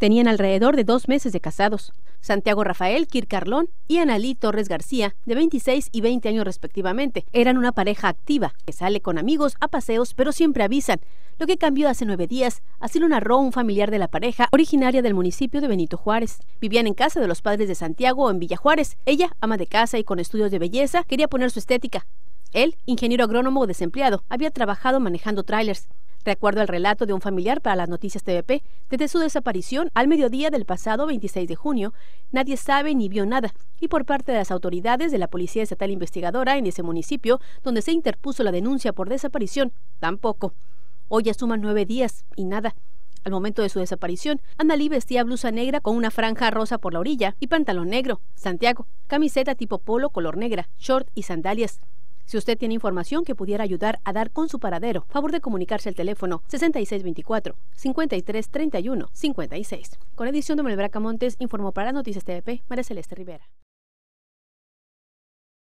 Tenían alrededor de dos meses de casados. Santiago Rafael Kir Carlón y Analí Torres García, de 26 y 20 años respectivamente, eran una pareja activa que sale con amigos a paseos, pero siempre avisan. Lo que cambió hace nueve días, así lo narró un familiar de la pareja, originaria del municipio de Benito Juárez. Vivían en casa de los padres de Santiago en Villa Juárez. Ella, ama de casa y con estudios de belleza, quería poner su estética. Él, ingeniero agrónomo desempleado, había trabajado manejando trailers. De acuerdo al relato de un familiar para las noticias TVP, desde su desaparición al mediodía del pasado 26 de junio, nadie sabe ni vio nada, y por parte de las autoridades de la Policía Estatal Investigadora en ese municipio, donde se interpuso la denuncia por desaparición, tampoco. Hoy ya suman nueve días y nada. Al momento de su desaparición, Andalí vestía blusa negra con una franja rosa por la orilla y pantalón negro, Santiago, camiseta tipo polo color negra, short y sandalias. Si usted tiene información que pudiera ayudar a dar con su paradero, favor de comunicarse al teléfono 6624-5331-56. Con edición de Melbraca Montes, informó para Noticias TVP, María Celeste Rivera.